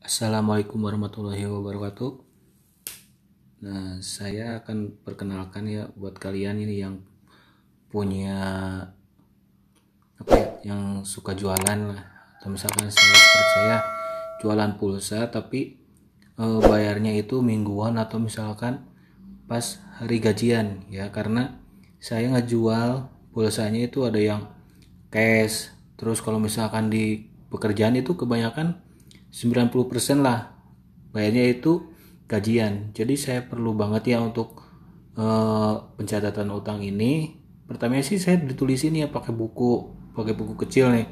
Assalamualaikum warahmatullahi wabarakatuh. Nah, saya akan perkenalkan ya buat kalian ini yang punya apa ya, yang suka jualan lah. Atau misalkan saya percaya jualan pulsa tapi e, bayarnya itu mingguan atau misalkan pas hari gajian ya karena saya ngejual pulsanya itu ada yang cash terus kalau misalkan di pekerjaan itu kebanyakan 90% lah bayarnya itu gajian jadi saya perlu banget ya untuk uh, pencatatan utang ini Pertama sih saya ditulis ini ya pakai buku pakai buku kecil nih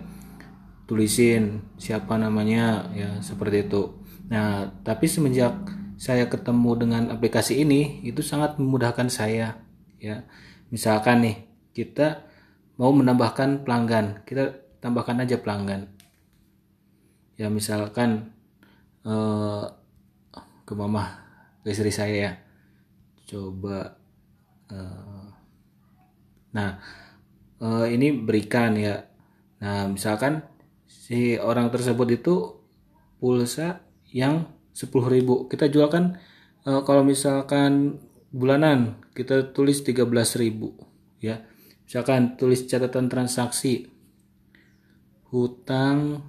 tulisin siapa namanya ya seperti itu nah tapi semenjak saya ketemu dengan aplikasi ini itu sangat memudahkan saya ya misalkan nih kita mau menambahkan pelanggan kita tambahkan aja pelanggan ya misalkan uh, ke mama ke istri saya ya coba uh, nah uh, ini berikan ya nah misalkan si orang tersebut itu pulsa yang 10.000 kita jual kan uh, kalau misalkan bulanan kita tulis 13.000 ya misalkan tulis catatan transaksi hutang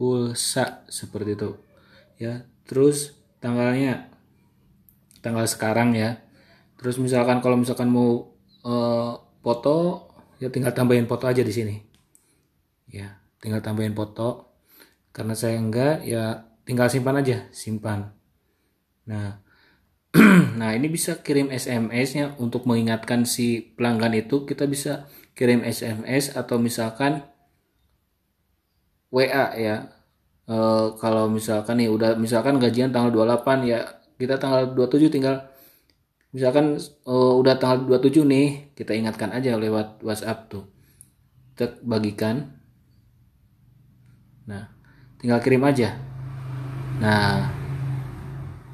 pulsa seperti itu ya terus tanggalnya tanggal sekarang ya terus misalkan kalau misalkan mau e, foto ya tinggal tambahin foto aja di sini ya tinggal tambahin foto karena saya enggak ya tinggal simpan aja simpan nah nah ini bisa kirim SMS-nya untuk mengingatkan si pelanggan itu kita bisa kirim SMS atau misalkan WA ya. E, kalau misalkan nih ya udah misalkan gajian tanggal 28 ya kita tanggal 27 tinggal misalkan e, udah tanggal 27 nih kita ingatkan aja lewat WhatsApp tuh. Cek bagikan. Nah, tinggal kirim aja. Nah,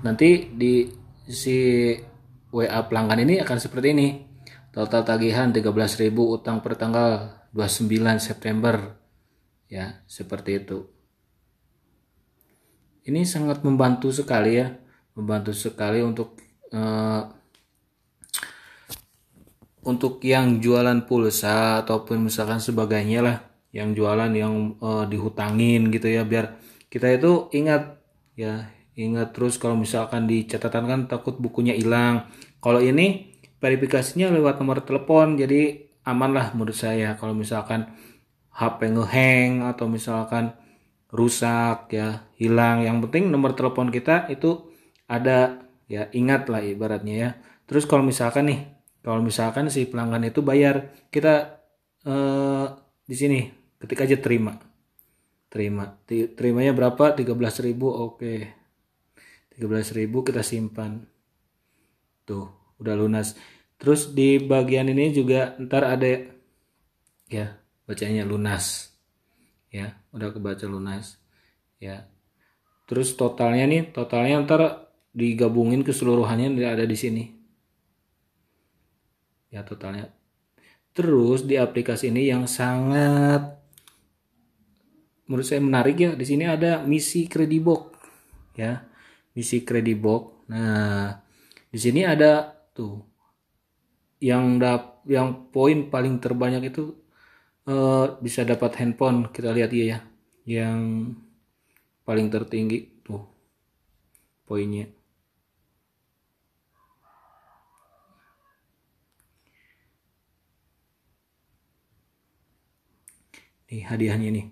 nanti di si WA pelanggan ini akan seperti ini. Total tagihan 13.000 utang per tanggal 29 September ya seperti itu ini sangat membantu sekali ya membantu sekali untuk uh, untuk yang jualan pulsa ataupun misalkan sebagainya lah yang jualan yang uh, dihutangin gitu ya biar kita itu ingat ya ingat terus kalau misalkan di catatan kan takut bukunya hilang kalau ini verifikasinya lewat nomor telepon jadi aman lah menurut saya kalau misalkan HP ngehang atau misalkan rusak ya hilang yang penting nomor telepon kita itu ada ya ingat lah ibaratnya ya terus kalau misalkan nih kalau misalkan si pelanggan itu bayar kita eh, di sini ketik aja terima terima terimanya berapa 13.000 oke okay. 13.000 kita simpan tuh udah lunas terus di bagian ini juga ntar ada ya bacanya lunas ya udah kebaca lunas ya terus totalnya nih totalnya ntar digabungin keseluruhannya ada di sini ya totalnya terus di aplikasi ini yang sangat menurut saya menarik ya di sini ada misi kredibox ya misi kredibox nah di sini ada tuh yang dap yang poin paling terbanyak itu uh, bisa dapat handphone kita lihat ya yang paling tertinggi tuh poinnya nih hadiahnya nih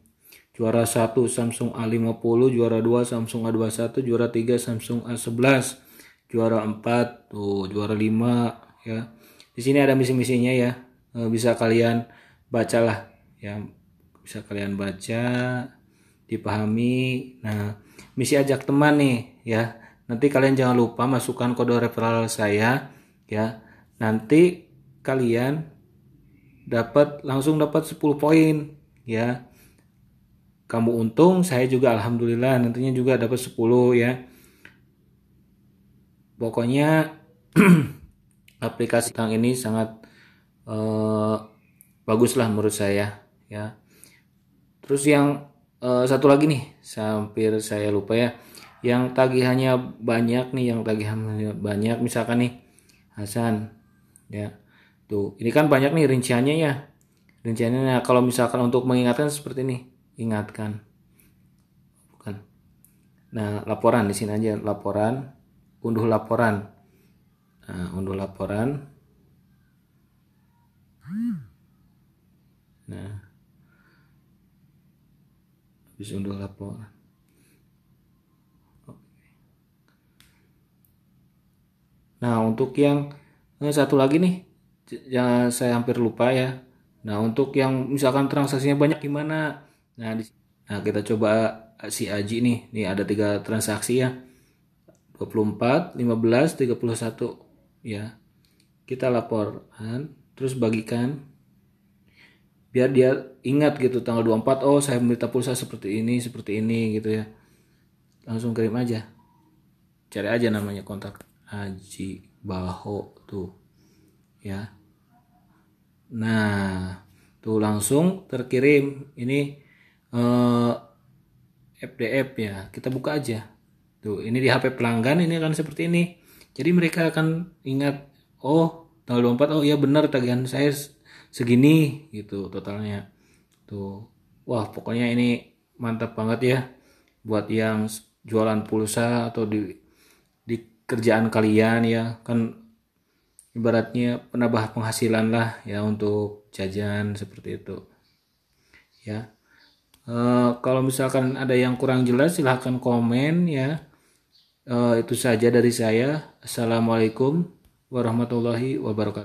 juara 1 Samsung A50 juara 2 Samsung A21 juara 3 Samsung A11 juara 4 tuh juara 5 ya di sini ada misi-misinya ya eh, bisa kalian bacalah ya bisa kalian baca dipahami nah misi ajak teman nih ya nanti kalian jangan lupa masukkan kode referral saya ya nanti kalian dapat langsung dapat 10 poin ya kamu untung saya juga alhamdulillah nantinya juga dapat 10 ya pokoknya aplikasi tentang ini sangat uh, baguslah menurut saya ya terus yang uh, satu lagi nih hampir saya lupa ya yang tagihannya banyak nih yang tagihannya banyak misalkan nih Hasan ya tuh ini kan banyak nih rinciannya ya rinciannya nah, kalau misalkan untuk mengingatkan seperti ini ingatkan bukan nah laporan di sini aja laporan unduh laporan nah, unduh laporan nah habis unduh laporan nah untuk yang eh, satu lagi nih jangan saya hampir lupa ya nah untuk yang misalkan transaksinya banyak gimana nah di, nah kita coba si Aji nih ini ada tiga transaksi ya 24 15 31 ya kita laporan terus bagikan biar dia ingat gitu tanggal 24 oh saya minta pulsa seperti ini seperti ini gitu ya langsung kirim aja cari aja namanya kontak Haji Baho tuh ya nah tuh langsung terkirim ini eh, FDF ya kita buka aja tuh ini di HP pelanggan ini kan seperti ini jadi mereka akan ingat oh tanggal 24 oh ya benar tagihan saya segini gitu totalnya tuh wah pokoknya ini mantap banget ya buat yang jualan pulsa atau di di kerjaan kalian ya kan ibaratnya penambah penghasilan lah ya untuk jajan seperti itu ya e, kalau misalkan ada yang kurang jelas silahkan komen ya e, itu saja dari saya assalamualaikum warahmatullahi wabarakatuh